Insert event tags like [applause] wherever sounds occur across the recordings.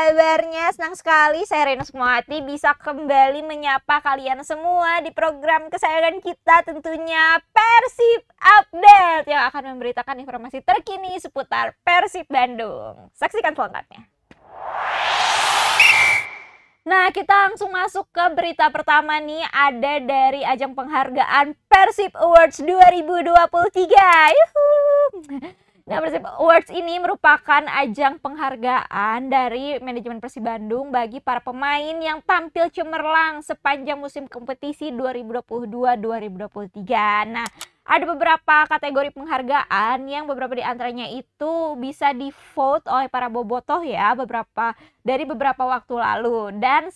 kabarnya? Senang sekali saya Reno Sukmawati bisa kembali menyapa kalian semua di program kesayangan kita tentunya Persib Update yang akan memberitakan informasi terkini seputar Persib Bandung. Saksikan selengkapnya. Nah, kita langsung masuk ke berita pertama nih ada dari ajang penghargaan Persib Awards 2023. Yuhuu. Nah, Persib Awards ini merupakan ajang penghargaan dari manajemen Persib Bandung bagi para pemain yang tampil cemerlang sepanjang musim kompetisi 2022-2023. Nah, ada beberapa kategori penghargaan yang beberapa di antaranya itu bisa di vote oleh para bobotoh ya beberapa dari beberapa waktu lalu dan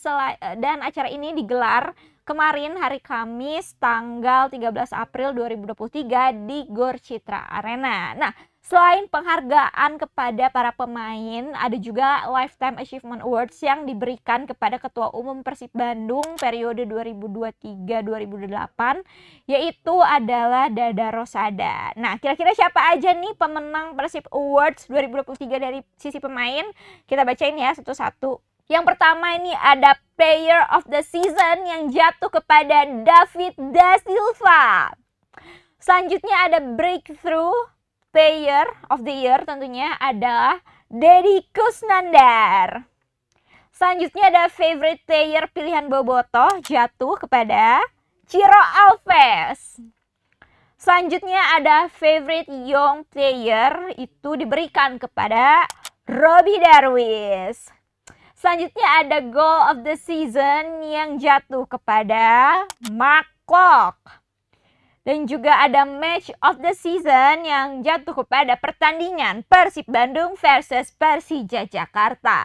dan acara ini digelar kemarin hari Kamis tanggal 13 April 2023 di Gor Citra Arena. Nah, Selain penghargaan kepada para pemain, ada juga Lifetime Achievement Awards yang diberikan kepada Ketua Umum Persib Bandung periode 2023-2008, yaitu adalah Dada Rosada. Nah, kira-kira siapa aja nih pemenang Persib Awards 2023 dari sisi pemain? Kita bacain ya satu-satu. Yang pertama ini ada Player of the Season yang jatuh kepada David Da Silva. Selanjutnya ada Breakthrough Player of the Year tentunya adalah Deddy Kusnandar. Selanjutnya ada Favorite Player pilihan Boboto jatuh kepada Ciro Alves. Selanjutnya ada Favorite Young Player itu diberikan kepada Robbie Darwis. Selanjutnya ada goal of the season yang jatuh kepada Mark Dan juga ada match of the season yang jatuh kepada pertandingan Persib Bandung versus Persija Jakarta.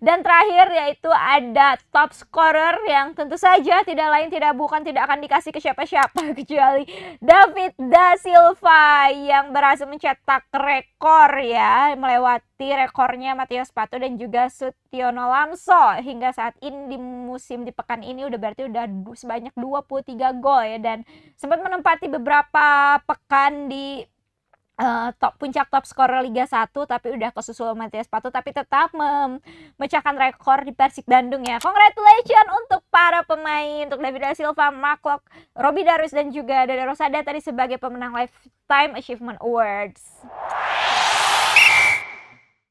Dan terakhir yaitu ada top scorer yang tentu saja tidak lain tidak bukan tidak akan dikasih ke siapa-siapa [laughs] kecuali David da Silva yang berhasil mencetak rekor ya melewati rekornya Matias Spato dan juga Sutiono Lamso hingga saat ini di musim di pekan ini udah berarti udah sebanyak 23 gol ya dan sempat menempati beberapa pekan di Eh, top puncak top skor Liga 1 tapi udah kesusul Matias Patu tapi tetap memecahkan rekor di Persik Bandung ya. Congratulations untuk para pemain untuk David Silva, Mark Robi Darus dan juga Dede Rosada tadi sebagai pemenang Lifetime Achievement Awards.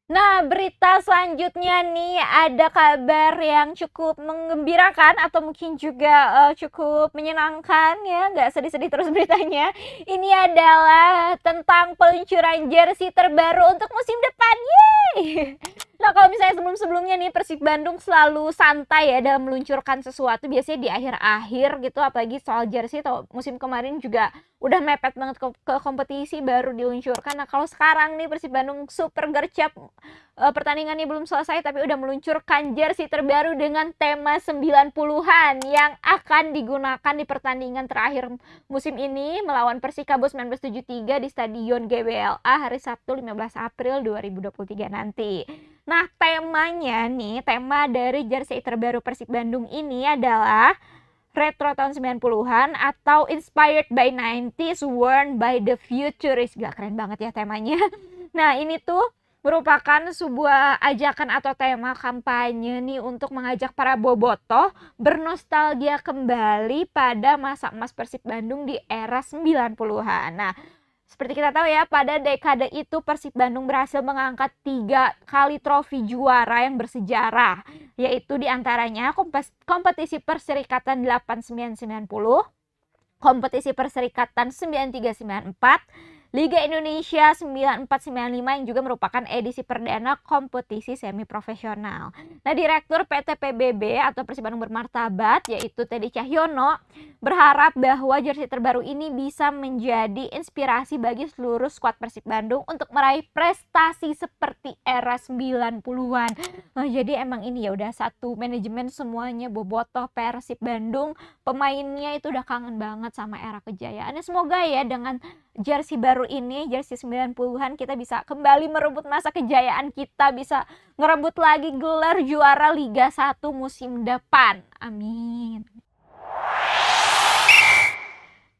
Nah, berita selanjutnya nih ada kabar yang cukup mengembirakan atau mungkin juga uh, cukup menyenangkan ya, nggak sedih-sedih terus [laughs] beritanya. Ini adalah tentang peluncuran jersey terbaru untuk musim depan. Yeay! [laughs] Nah, kalau misalnya sebelum-sebelumnya nih Persib Bandung selalu santai ya dalam meluncurkan sesuatu biasanya di akhir-akhir gitu apalagi soal jersey atau musim kemarin juga udah mepet banget ke, ke kompetisi baru diluncurkan. Nah, kalau sekarang nih Persib Bandung super gercep e, eh, pertandingannya belum selesai tapi udah meluncurkan jersey terbaru dengan tema 90-an yang akan digunakan di pertandingan terakhir musim ini melawan Persikabo 1973 di Stadion GBLA hari Sabtu 15 April 2023 nanti. Nah, temanya nih, tema dari jersey terbaru Persib Bandung ini adalah retro tahun 90-an atau inspired by 90s worn by the futurist. Gak keren banget ya temanya. [laughs] Nah, ini tuh merupakan sebuah ajakan atau tema kampanye nih untuk mengajak para boboto bernostalgia kembali pada masa emas Persib Bandung di era 90-an. Nah, seperti kita tahu ya, pada dekade itu Persib Bandung berhasil mengangkat tiga kali trofi juara yang bersejarah, yaitu diantaranya kompetisi Perserikatan 8990, kompetisi Perserikatan 9394, Liga Indonesia 9495 yang juga merupakan edisi perdana kompetisi semi profesional. Nah, Direktur PT PBB atau Persib Bandung Bermartabat yaitu Teddy Cahyono berharap bahwa jersey terbaru ini bisa menjadi inspirasi bagi seluruh skuad Persib Bandung untuk meraih prestasi seperti era 90-an. Nah, jadi emang ini ya udah satu manajemen semuanya bobotoh Persib Bandung, pemainnya itu udah kangen banget sama era kejayaannya. Semoga ya dengan jersey baru ini, jersey 90-an kita bisa kembali merebut masa kejayaan kita, bisa ngerebut lagi gelar juara Liga 1 musim depan. Amin.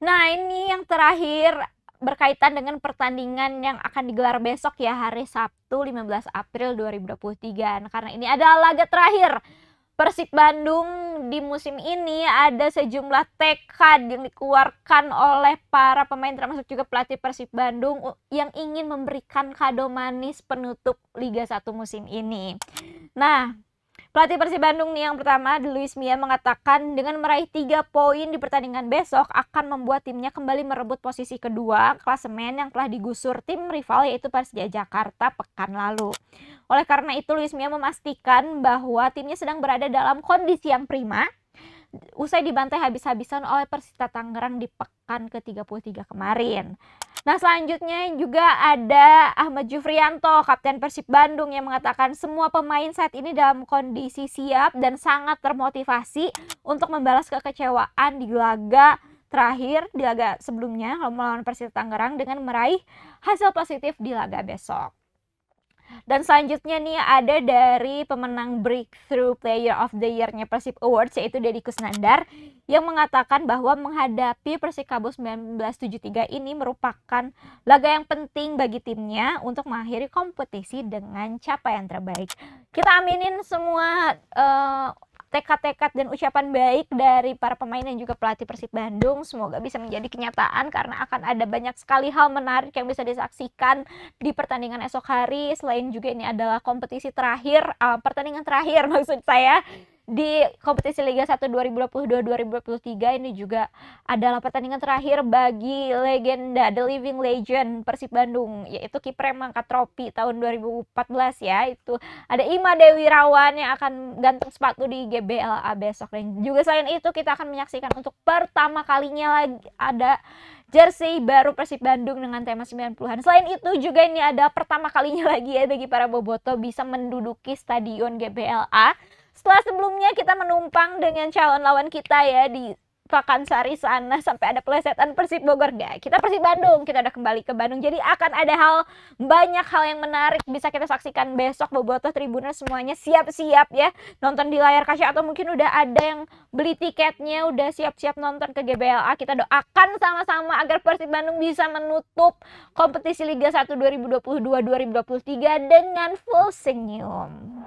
Nah, ini yang terakhir berkaitan dengan pertandingan yang akan digelar besok ya hari Sabtu 15 April 2023. Nah, karena ini adalah laga terakhir Persib Bandung di musim ini ada sejumlah tekad yang dikeluarkan oleh para pemain termasuk juga pelatih Persib Bandung yang ingin memberikan kado manis penutup Liga 1 musim ini. Nah, pelatih Persib Bandung nih yang pertama Luis Mia mengatakan dengan meraih 3 poin di pertandingan besok akan membuat timnya kembali merebut posisi kedua klasemen yang telah digusur tim rival yaitu Persija Jakarta pekan lalu. Oleh karena itu, Luis Mia memastikan bahwa timnya sedang berada dalam kondisi yang prima usai dibantai habis-habisan oleh Persita Tangerang di pekan ke-33 kemarin. Nah selanjutnya juga ada Ahmad Jufrianto, Kapten Persib Bandung yang mengatakan semua pemain saat ini dalam kondisi siap dan sangat termotivasi untuk membalas kekecewaan di laga terakhir, di laga sebelumnya melawan Persita Tangerang dengan meraih hasil positif di laga besok. Dan selanjutnya nih ada dari pemenang Breakthrough Player of the Year-nya Persib Awards yaitu Deddy Kusnandar yang mengatakan bahwa menghadapi Persikabo 1973 ini merupakan laga yang penting bagi timnya untuk mengakhiri kompetisi dengan capaian terbaik. Kita aminin semua uh, tekad-tekad dan ucapan baik dari para pemain dan juga pelatih Persib Bandung semoga bisa menjadi kenyataan karena akan ada banyak sekali hal menarik yang bisa disaksikan di pertandingan esok hari selain juga ini adalah kompetisi terakhir uh, pertandingan terakhir [laughs] maksud saya di kompetisi Liga 1 2022-2023 ini juga adalah pertandingan terakhir bagi legenda The Living Legend Persib Bandung yaitu kiper yang mengangkat trofi tahun 2014 ya itu ada Ima Dewi Rawan yang akan gantung sepatu di GBLA besok dan juga selain itu kita akan menyaksikan untuk pertama kalinya lagi ada jersey baru Persib Bandung dengan tema 90-an. Selain itu juga ini ada pertama kalinya [laughs] lagi ya bagi para boboto bisa menduduki stadion GBLA setelah sebelumnya kita menumpang dengan calon lawan kita ya di Pakansari sana sampai ada pelesetan Persib Bogor gak? Kita Persib Bandung, kita udah kembali ke Bandung. Jadi akan ada hal banyak hal yang menarik bisa kita saksikan besok Bobotoh tribunnya semuanya siap-siap ya nonton di layar kaca atau mungkin udah ada yang beli tiketnya udah siap-siap nonton ke GBLA. Kita doakan sama-sama agar Persib Bandung bisa menutup kompetisi Liga 1 2022-2023 dengan full senyum.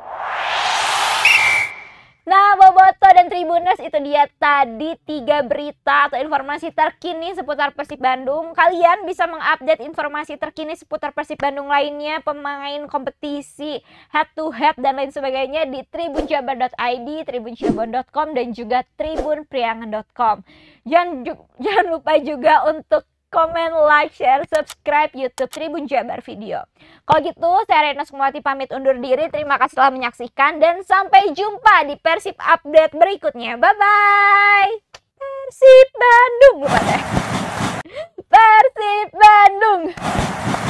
Nah, Boboto dan Tribuners itu dia tadi tiga berita atau informasi terkini seputar Persib Bandung. Kalian bisa mengupdate informasi terkini seputar Persib Bandung lainnya, pemain kompetisi, head to head dan lain sebagainya di tribunjabar.id, tribunjabar.com dan juga tribunpriangan.com. Jangan [laughs] jangan lupa juga untuk komen, like, share, subscribe YouTube Tribun Jabar Video. Kalau gitu, saya Rena Sumwati pamit undur diri. Terima kasih telah menyaksikan dan sampai jumpa di Persib Update berikutnya. Bye-bye. Persib Bandung bukan ya? Persib Bandung.